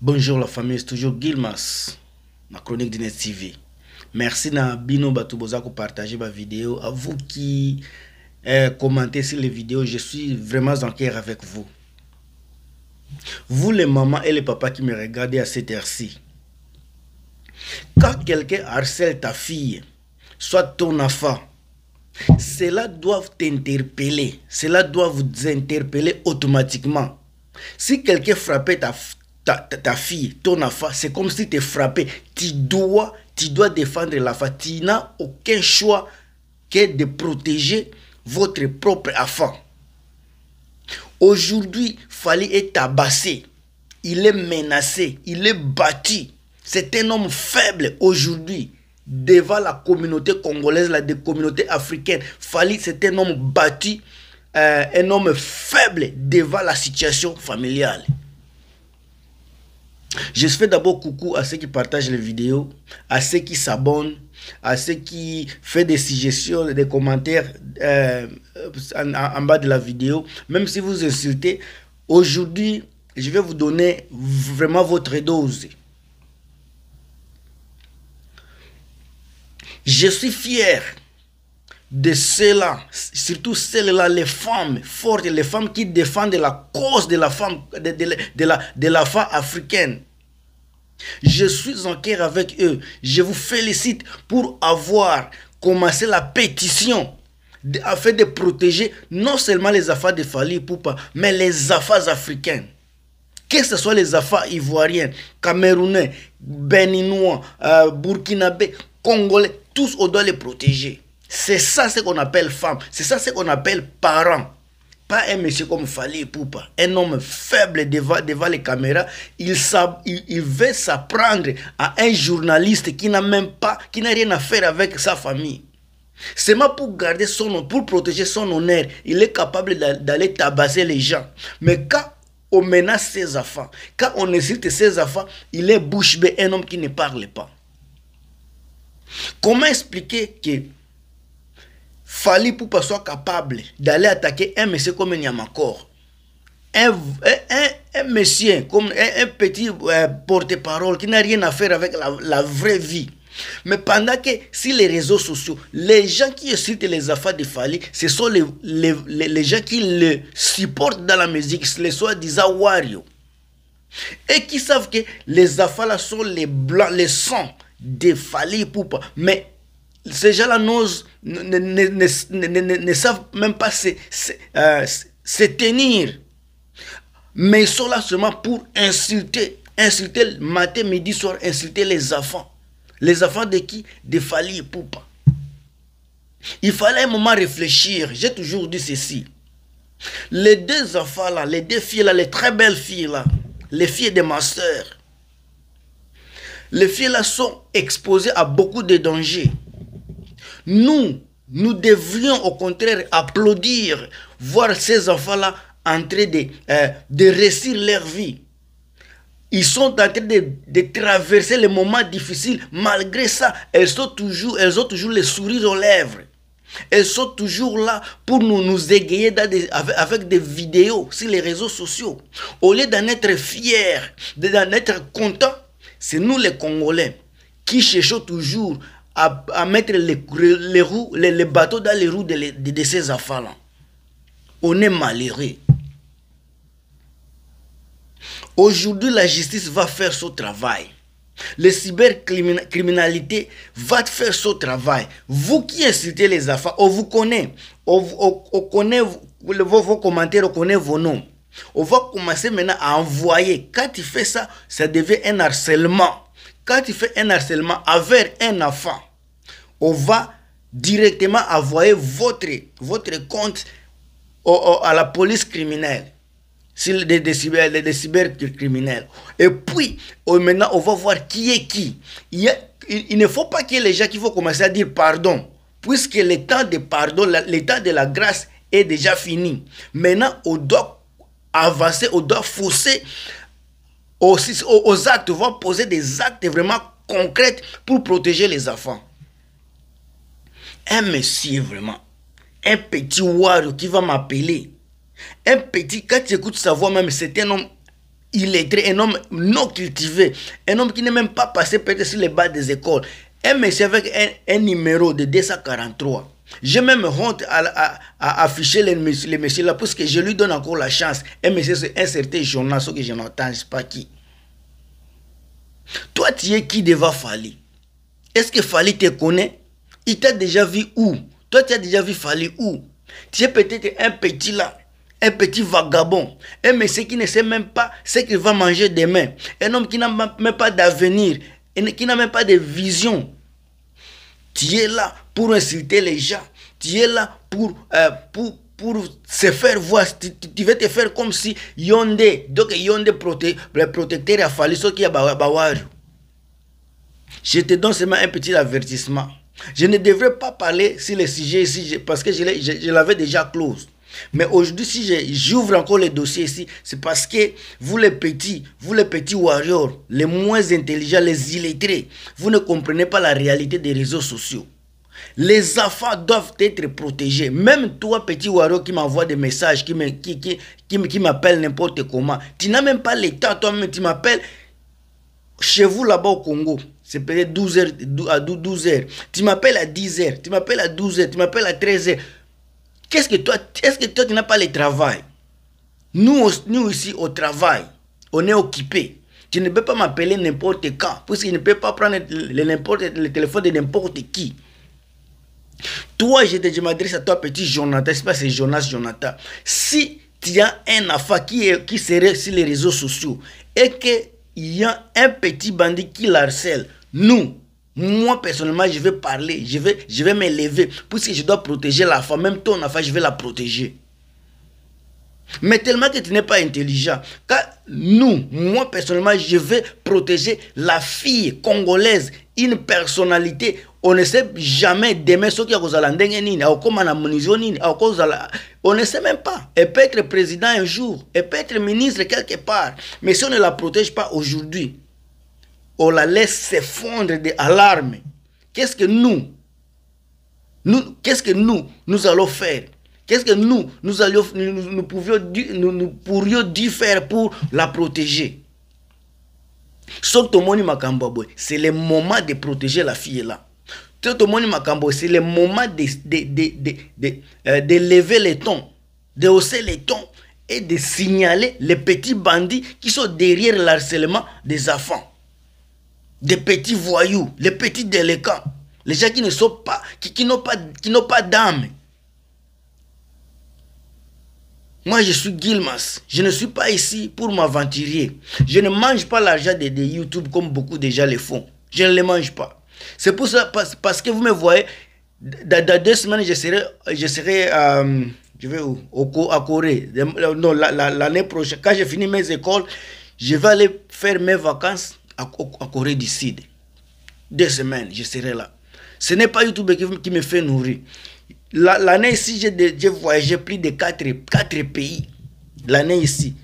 Bonjour la famille, c'est toujours Gilmas, ma chronique Net TV. Merci na bino bato partager ma vidéo à vous qui eh, commentez sur les vidéos, je suis vraiment en cœur avec vous. Vous les mamans et les papas qui me regardez à cette heure-ci. Quand quelqu'un harcèle ta fille, soit ton enfant, cela doit t'interpeller, cela doit vous interpeller automatiquement. Si quelqu'un frappait ta, fille ta, fille, ton enfant, c'est comme si tu es frappé. Tu dois, tu dois défendre la Tu n'as aucun choix que de protéger votre propre enfant. Aujourd'hui, Fali est tabassé. Il est menacé. Il est battu. C'est un homme faible aujourd'hui devant la communauté congolaise, la communauté africaine. Fali, c'est un homme battu, euh, un homme faible devant la situation familiale. Je fais d'abord coucou à ceux qui partagent les vidéos, à ceux qui s'abonnent, à ceux qui font des suggestions, des commentaires euh, en, bas de la vidéo. Même si vous insultez, aujourd'hui, je vais vous donner vraiment votre dose. Je suis fier de ceux-là, surtout celles-là, les femmes fortes, les femmes qui défendent la cause de la femme, la, de la femme africaine. Je suis en guerre avec eux. Je vous félicite pour avoir commencé la pétition afin de protéger non seulement les affaires de Fali Poupa, mais les affaires africaines. Que ce soit les affaires ivoiriennes, camerounais, béninois, euh, burkinabés, congolais, tous on doit les protéger. C'est ça ce qu'on appelle femme, c'est ça ce qu'on appelle parent. Pas un monsieur comme Fali Poupa, un homme faible devant, devant les caméras. Il, il, il veut s'apprendre à un journaliste qui n'a même pas, qui n'a rien à faire avec sa famille. Seulement pour garder son pour protéger son honneur, il est capable d'aller tabasser les gens. Mais quand on menace ses enfants, quand on insulte ses enfants, il est bouche un homme qui ne parle pas. Comment expliquer que Fali pour pas soit capable d'aller attaquer un monsieur comme Nyamakor. Un, un, un monsieur, comme un, petit euh, porte-parole qui n'a rien à faire avec la, vraie vie. Mais pendant que si les réseaux sociaux, les gens qui citent les affaires de Fali, ce sont les, les, gens qui le supportent dans la musique, les soi-disant Wario. Et qui savent que les affaires là sont les blancs, les sangs de Fali Poupa. Mais ces gens-là ne, ne, ne, savent même pas se, se, euh, se tenir. Mais ils sont là seulement pour insulter. Insulter matin, midi, soir, insulter les enfants. Les enfants de qui De Fali et Poupa. Il fallait un moment réfléchir. J'ai toujours dit ceci. Les deux enfants là, les deux filles là, les très belles filles là, les filles de ma soeur, les filles là sont exposées à beaucoup de dangers. Nous, nous devrions au contraire applaudir, voir ces enfants-là en train de, euh, de réussir leur vie. Ils sont en train de, de, traverser les moments difficiles. Malgré ça, elles, sont toujours, elles ont toujours les sourire aux lèvres. Elles sont toujours là pour nous, nous égayer avec, avec, des vidéos sur les réseaux sociaux. Au lieu d'en être fiers, d'en être contents, c'est nous les Congolais qui cherchons toujours à, mettre les, roues, les, bateaux dans les roues de, ces enfants-là. On est malheureux. Aujourd'hui, la justice va faire son travail. La cybercriminalité va faire son travail. Vous qui incitez les enfants, on vous connaît. On, connaît vos, commentaires, on connaît vos noms. On va commencer maintenant à envoyer. Quand il fait ça, ça devient un harcèlement. Quand il fait un harcèlement avec un enfant, on va directement envoyer votre, votre compte à la police criminelle, sur des, des, cyber, Et puis, oh, maintenant, on va voir qui est qui. Il, ne faut pas que les gens qui vont commencer à dire pardon, puisque le temps de pardon, le temps de la grâce est déjà fini. Maintenant, on doit avancer, on doit forcer aux, aux actes, on va poser des actes vraiment concrets pour protéger les enfants un monsieur vraiment, un petit Wario qui va m'appeler, un petit, quand tu écoutes sa voix même, c'est un homme illettré, un homme non cultivé, un homme qui n'est même pas passé peut-être sur les bas des écoles, un monsieur avec un, numéro de 243. J'ai même honte à, à, à afficher les, messieurs là parce que je lui donne encore la chance. Un monsieur, c'est un certain journal, ce que je n'entends pas qui. Toi, tu es qui devant Fali Est-ce que Fali te connaît il t'a déjà vu où Toi, tu as déjà vu Fali où Tu es peut-être un petit là, un petit vagabond, un monsieur qui ne sait même pas ce qu'il va manger demain, un homme qui n'a même pas d'avenir, qui n'a même pas de vision. Tu es là pour insulter les gens. Tu es là pour, euh, pour, pour se faire voir. Tu, tu, vas te faire comme si Yonde, donc Yonde proté, le protecteur a fallu ce qui a Je te donne seulement un petit avertissement. Je ne devrais pas parler sur le sujet ici parce que je, l'avais déjà close. Mais aujourd'hui, si j'ouvre encore le dossier ici, c'est parce que vous les petits, vous les petits warriors, les moins intelligents, les illettrés, vous ne comprenez pas la réalité des réseaux sociaux. Les enfants doivent être protégés. Même toi, petit warrior qui m'envoie des messages, qui m'appelle qui, qui, n'importe comment, tu n'as même pas l'état, temps, toi-même, tu m'appelles chez vous là-bas au Congo. C'est peut-être 12 heures, 12 heures. Tu m'appelles à 10 h tu m'appelles à 12 h tu m'appelles à 13 h Qu'est-ce que toi, est-ce que toi tu n'as pas le travail nous, nous ici au travail, on est occupé. Tu ne peux pas m'appeler n'importe quand, puisqu'il ne peut pas prendre le, le téléphone de n'importe qui. Toi, je, m'adresse à toi, petit Jonathan, je sais pas c'est Jonas, Jonathan. Si tu as un affaire qui, qui serait sur les réseaux sociaux et qu'il y a un petit bandit qui l'harcèle, nous, moi personnellement, je vais parler, je vais, je vais m'élever. Puisque je dois protéger la femme, même ton affaire, je vais la protéger. Mais tellement que tu n'es pas intelligent. Car nous, moi personnellement, je vais protéger la fille congolaise, une personnalité. On ne sait jamais demain ce qu'il y a aux la. on ne sait même pas. Elle peut être président un jour, elle peut être ministre quelque part. Mais si on ne la protège pas aujourd'hui, on la laisse s'effondrer des alarmes. Qu'est-ce que nous, nous qu'est-ce que nous, nous allons faire Qu'est-ce que nous, nous, allions, nous, nous, pourrions dire faire pour la protéger c'est le moment de protéger la fille là. C'est le moment de, euh, de lever les tons, de hausser les tons et de signaler les petits bandits qui sont derrière l'harcèlement des enfants des petits voyous, les petits délicats. les gens qui ne sont pas, qui, qui n'ont pas, qui n'ont pas d'âme. Moi, je suis Gilmas. Je ne suis pas ici pour m'aventurier. Je ne mange pas l'argent de, YouTube comme beaucoup de gens le font. Je ne le mange pas. C'est pour ça, parce, que vous me voyez, dans, deux semaines, je serai, je serai euh, je vais Au, À Corée. Euh, non, l'année prochaine. Quand j'ai fini mes écoles, je vais aller faire mes vacances à, Corée du Sud. Deux semaines, je serai là. Ce n'est pas YouTube qui, me fait nourrir. L'année ici, j'ai voyagé plus de 4, pays. L'année ici.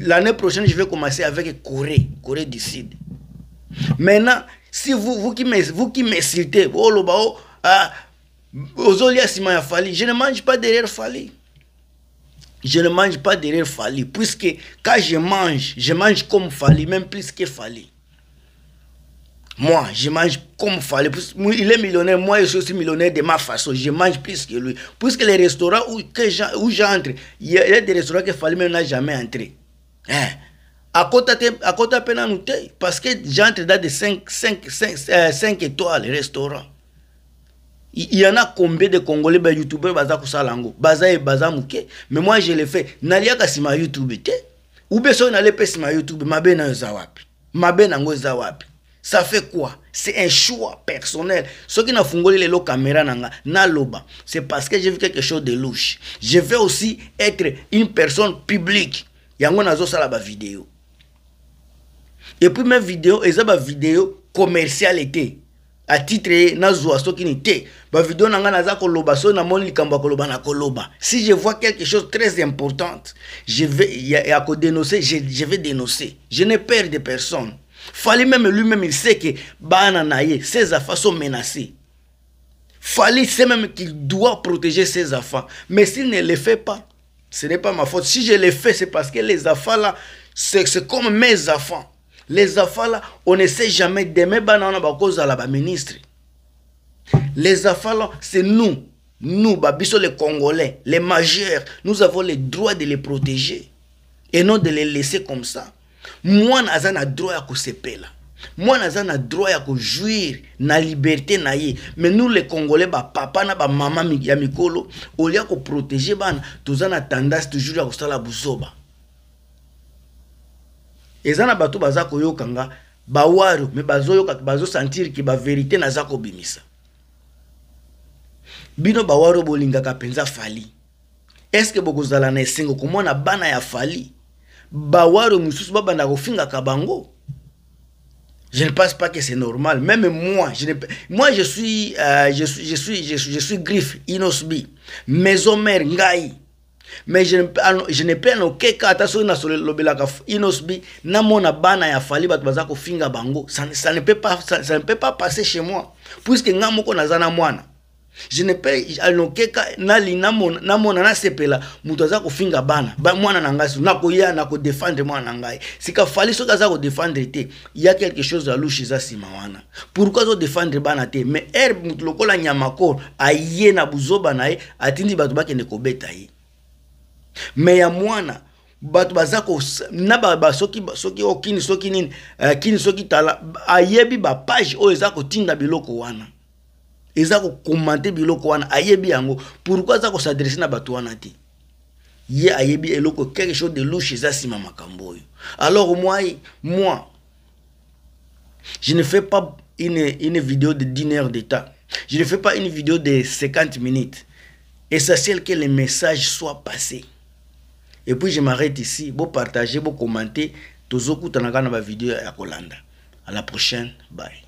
L'année prochaine, je vais commencer avec Corée, Corée du Sud. Maintenant, si vous, vous qui m'insultez, oh, ah, je ne mange pas derrière Fali je ne mange pas derrière Fali, puisque quand je mange, je mange comme Fali, même plus que Fali. Moi, je mange comme Fali. Il est millionnaire, moi je suis aussi millionnaire de ma façon. Je mange plus que lui. Puisque les restaurants où, j'entre, il y a des restaurants que Fali n'a jamais entré. Hein? À côté, à peine parce que j'entre dans des 5, 5, 5, 5 étoiles restaurants il y en a combien de Congolais, ben, youtubeurs, baza lango baza et baza mouke, mais moi je le fais, pas si ma youtube te, ou bien so n'allez si ma youtube, ma ben zawapi, ma ben zawapi. Ça fait quoi C'est un choix personnel. Ce qui n'a fungoli les caméra nanga, na c'est parce que j'ai vu quelque chose de louche. Je veux aussi être une personne publique. Yango nazo sala ba vidéo. Et puis mes vidéos, eza ba vidéo commercialité si je vois quelque chose très importante je vais je, vais dénoncer je ne peur de personne Fallait même lui-même il sait que ses affaires sont menacés fali sait même qu'il doit protéger ses enfants. mais s'il ne le fait pas ce n'est pas ma faute si je le fais c'est parce que les enfants, là c'est comme mes enfants les afala on ne sait jamais demain banana la ministre. les afala c'est nous nous bah, les congolais les majeurs nous avons le droit de les protéger et non de les laisser comme ça Moi, j'ai na droit ya là. Moi, aza na droit ya jouir na liberté na mais nous les congolais bah, papa na bamama ya mikolo de protéger bana toza na tendance toujours ya la buzoba eza na bato baza koyoka nga bawaro me bazoyoka bazosentir ke baverité naza kobimisa bino bawaro bolingaka penza fali eske bokozala na esengo komona bana ya fali bawaro mosusu babanda kofingaka bango je ne pense pas que c'est normal même moi je ne, moi je suis, euh, je suis je suis je suis je suis griffe inosbi maison mère ngai mais je ne pe na okeka ata soki nasolobelaka inosbi namona bana ya fali bato baza kofinga bango ça ne peut pas, ça, ça ne peut pas passer chez moi puisque nga moko naza na mwana je ne pe nokeka namona na nasepela moto aza kofinga bana ba, mwana na ngai nakoya nakodefendre mwana na ngai sika fali soki aza kodefendre te ya quelque chose ya lushe eza nsima wana pourkui azodefendre bana te mais ere moto lokola nyamako aye na buzoba na ye atindi bato bakende kobeta ye mais ya mwana bato baza na ba, soki, soki okini soki nini uh, kini soki tala ayebi bapage oyo eza kotinda biloko wana eza commenter biloko wana ayebi yango za ko s'adresser na bato wana te ye ayebi eloko quelque chose de louche eza nsima makambo oyo alors moi, moi je ne fais pas une, une vidéo de 10 heures d'état, je ne fais pas une vidéo de 50 minutes essentiel que le message soit passé et puis je m'arrête ici. pour partager, pour commenter. Tozoku tanaka dans la vidéo à Kolanda. À la prochaine. Bye.